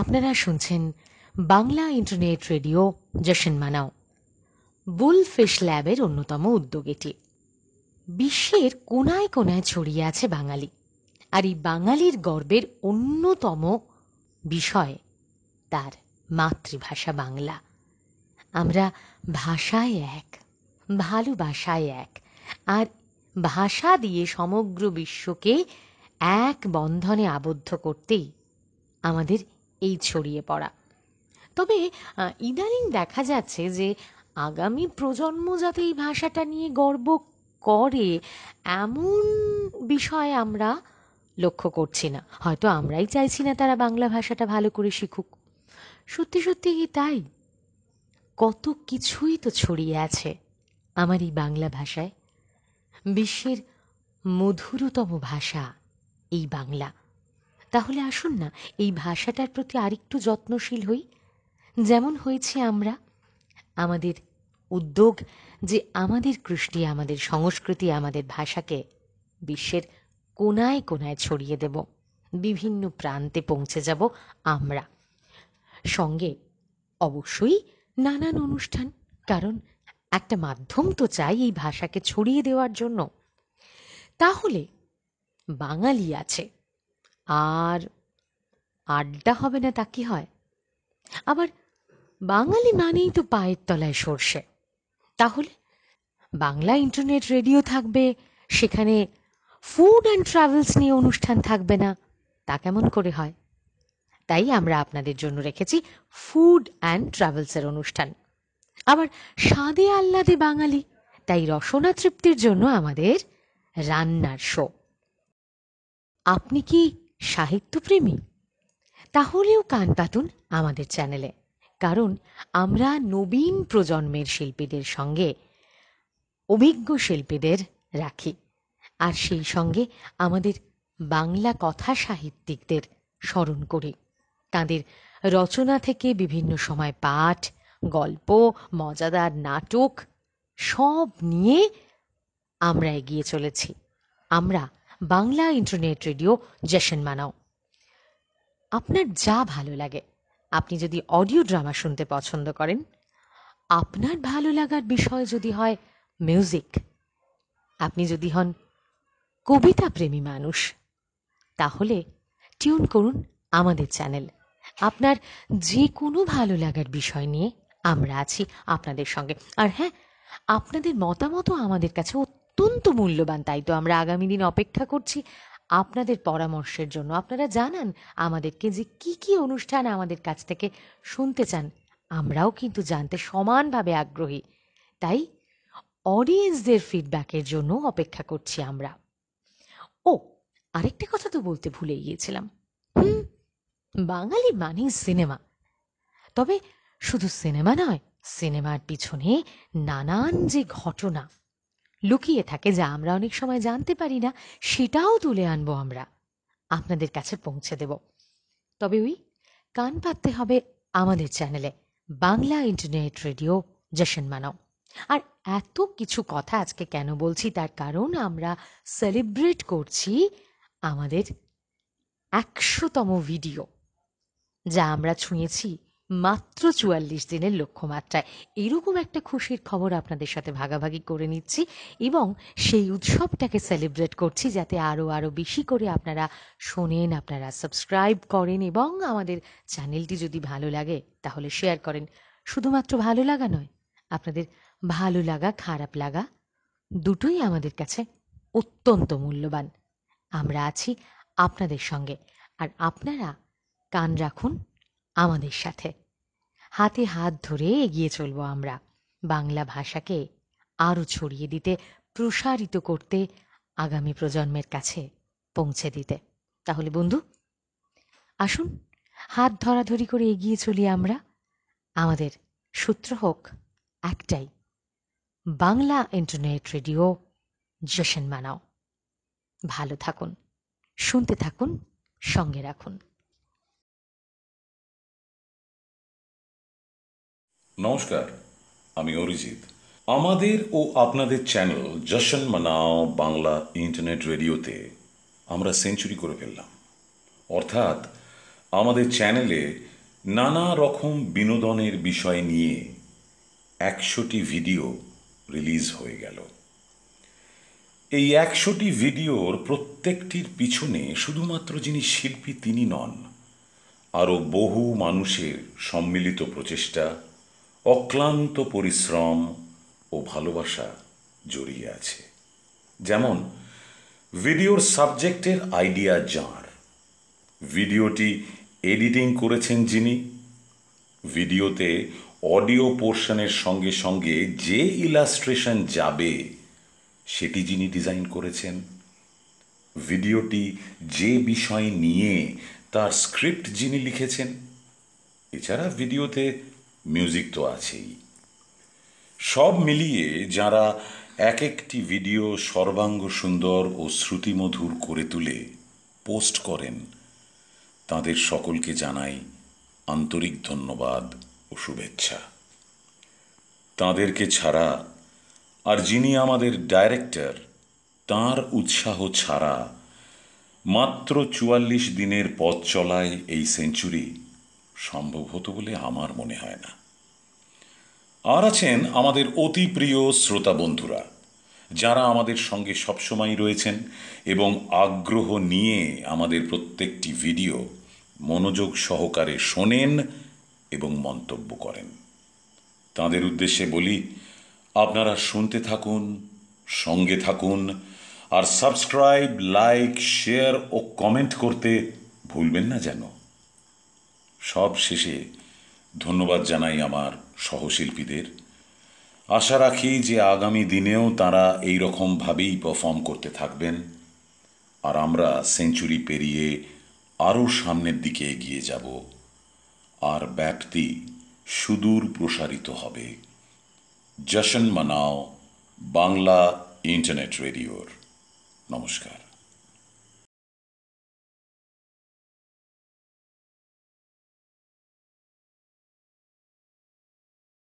আপনারা শুনছেন Bangla internet radio Jashn Manao Bullfish ল্যাবের অন্যতম উদ্যোগ এটি বিশ্বের কোনায় কোনায় ছড়িয়ে আছে বাঙালি আর এই বাঙালির গর্বের অন্যতম বিষয় তার মাতৃভাষা বাংলা আমরা ভাষায় এক ভালোবাসায় এক আর ভাষা দিয়ে সমগ্র বিশ্বকে এক বন্ধনে আবদ্ধ করতেই আমাদের এই ছড়িয়ে পড়া তবে ইদানিং দেখা যাচ্ছে যে আগামী প্রজন্ম যাতে এই ভাষাটা নিয়ে গর্ব করে এমন বিষয়ে আমরা লক্ষ্য করছি না হয়তো আমরাই চাইছি না তারা বাংলা ভাষাটা ভালো করে শিখুক সত্যি সত্যি কি তাই কত কিছুই তো ছড়িয়ে আছে আমার এই বাংলা ভাষায় বিশ্বের মধুরতম ভাষা এই বাংলা তাহলে আসুন না এই ভাষাটার প্রতি আরেকটু যত্নশীল হই যেমন হয়েছি আমরা আমাদের উদ্যোগ যে আমাদের কৃষ্টি আমাদের সংস্কৃতি আমাদের ভাষাকে বিশ্বের কোনায় কোনায় ছড়িয়ে দেব বিভিন্ন প্রান্তে পৌঁছে যাব আমরা সঙ্গে অবশ্যই নানান অনুষ্ঠান কারণ একটা মাধ্যম তো চাই এই ভাষাকে ছড়িয়ে দেওয়ার জন্য তাহলে বাঙালি আছে আর আড্ডা হবে না তা কি হয় আবার বাঙালি মানেই তো পায়ের তলায় সর্ষে তাহলে বাংলা ইন্টারনেট রেডিও থাকবে সেখানে ফুড অ্যান্ড ট্রাভেলস নিয়ে অনুষ্ঠান থাকবে না তা কেমন করে হয় তাই আমরা আপনাদের জন্য রেখেছি ফুড অ্যান্ড ট্রাভেলসের অনুষ্ঠান আবার স্বাদে আহ্লাদে বাঙালি তাই রসনা তৃপ্তির জন্য আমাদের রান্নার শো আপনি কি সাহিত্যপ্রেমী তাহলেও কান পাতুন আমাদের চ্যানেলে কারণ আমরা নবীন প্রজন্মের শিল্পীদের সঙ্গে অভিজ্ঞ শিল্পীদের রাখি আর সেই সঙ্গে আমাদের বাংলা কথা সাহিত্যিকদের স্মরণ করি তাঁদের রচনা থেকে বিভিন্ন সময় পাঠ গল্প মজাদার নাটক সব নিয়ে আমরা এগিয়ে চলেছি আমরা বাংলা ইন্টারনেট রেডিও জেশন মানাও আপনার যা ভালো লাগে আপনি যদি অডিও ড্রামা শুনতে পছন্দ করেন আপনার ভালো লাগার বিষয় যদি হয় মিউজিক আপনি যদি হন কবিতা প্রেমী মানুষ তাহলে টিউন করুন আমাদের চ্যানেল আপনার যে কোনো ভালো লাগার বিষয় নিয়ে আমরা আছি আপনাদের সঙ্গে আর হ্যাঁ আপনাদের মতামতও আমাদের কাছে অত্যন্ত মূল্যবান তাই তো আমরা আগামী দিন অপেক্ষা করছি আপনাদের পরামর্শের জন্য আপনারা জানান আমাদেরকে যে কি কি অনুষ্ঠান আমাদের কাছ থেকে শুনতে চান আমরাও কিন্তু জানতে সমানভাবে আগ্রহী তাই অডিয়েন্সদের ফিডব্যাকের জন্য অপেক্ষা করছি আমরা ও আরেকটা কথা তো বলতে ভুলে গিয়েছিলাম হুম বাঙালি মানি সিনেমা তবে শুধু সিনেমা নয় সিনেমার পিছনে নানান যে ঘটনা লুকিয়ে থাকে যা আমরা অনেক সময় জানতে পারি না সেটাও তুলে আনবো আমরা আপনাদের কাছে পৌঁছে দেব তবে ওই কান পাততে হবে আমাদের চ্যানেলে বাংলা ইন্টারনেট রেডিও জশন মানব আর এত কিছু কথা আজকে কেন বলছি তার কারণ আমরা সেলিব্রেট করছি আমাদের একশোতম ভিডিও যা আমরা ছুঁয়েছি মাত্র চুয়াল্লিশ দিনের লক্ষ্যমাত্রায় এরকম একটা খুশির খবর আপনাদের সাথে ভাগাভাগি করে নিচ্ছি এবং সেই উৎসবটাকে সেলিব্রেট করছি যাতে আরও আরও বেশি করে আপনারা শোনেন আপনারা সাবস্ক্রাইব করেন এবং আমাদের চ্যানেলটি যদি ভালো লাগে তাহলে শেয়ার করেন শুধুমাত্র ভালো লাগা নয় আপনাদের ভালো লাগা খারাপ লাগা দুটোই আমাদের কাছে অত্যন্ত মূল্যবান আমরা আছি আপনাদের সঙ্গে আর আপনারা কান রাখুন আমাদের সাথে হাতে হাত ধরে এগিয়ে চলব আমরা বাংলা ভাষাকে আরও ছড়িয়ে দিতে প্রসারিত করতে আগামী প্রজন্মের কাছে পৌঁছে দিতে তাহলে বন্ধু আসুন হাত ধরাধরি করে এগিয়ে চলি আমরা আমাদের সূত্র হোক একটাই বাংলা ইন্টারনেট রেডিও জশন মানাও ভালো থাকুন শুনতে থাকুন সঙ্গে রাখুন নমস্কার আমি অরিজিৎ আমাদের ও আপনাদের চ্যানেল জশন মানাও বাংলা ইন্টারনেট রেডিওতে আমরা সেঞ্চুরি করে ফেললাম অর্থাৎ আমাদের চ্যানেলে নানা রকম বিনোদনের বিষয় নিয়ে একশোটি ভিডিও রিলিজ হয়ে গেল এই একশোটি ভিডিওর প্রত্যেকটির পিছনে শুধুমাত্র যিনি শিল্পী তিনি নন আরও বহু মানুষের সম্মিলিত প্রচেষ্টা অক্লান্ত পরিশ্রম ও ভালোবাসা জড়িয়ে আছে যেমন ভিডিওর সাবজেক্টের আইডিয়া যাঁর ভিডিওটি এডিটিং করেছেন যিনি ভিডিওতে অডিও পোর্শনের সঙ্গে সঙ্গে যে ইলাস্ট্রেশন যাবে সেটি যিনি ডিজাইন করেছেন ভিডিওটি যে বিষয় নিয়ে তার স্ক্রিপ্ট যিনি লিখেছেন এছাড়া ভিডিওতে মিউজিক তো আছেই সব মিলিয়ে যারা এক একটি ভিডিও সর্বাঙ্গ সুন্দর ও শ্রুতিমধুর করে তুলে পোস্ট করেন তাদের সকলকে জানাই আন্তরিক ধন্যবাদ ও শুভেচ্ছা তাদেরকে ছাড়া আর যিনি আমাদের ডাইরেক্টর তার উৎসাহ ছাড়া মাত্র চুয়াল্লিশ দিনের পথ চলায় এই সেঞ্চুরি সম্ভব হতো বলে আমার মনে হয় না আর আছেন আমাদের অতি প্রিয় শ্রোতা বন্ধুরা যারা আমাদের সঙ্গে সবসময় রয়েছেন এবং আগ্রহ নিয়ে আমাদের প্রত্যেকটি ভিডিও মনোযোগ সহকারে শোনেন এবং মন্তব্য করেন তাদের উদ্দেশ্যে বলি আপনারা শুনতে থাকুন সঙ্গে থাকুন আর সাবস্ক্রাইব লাইক শেয়ার ও কমেন্ট করতে ভুলবেন না যেন সব শেষে ধন্যবাদ জানাই আমার সহশিল্পীদের আশা রাখি যে আগামী দিনেও তাঁরা এই রকমভাবেই পারফর্ম করতে থাকবেন আর আমরা সেঞ্চুরি পেরিয়ে আরও সামনের দিকে এগিয়ে যাব আর ব্যাপ্তি সুদূর প্রসারিত হবে জশন মানাও বাংলা ইন্টারনেট রেডিওর নমস্কার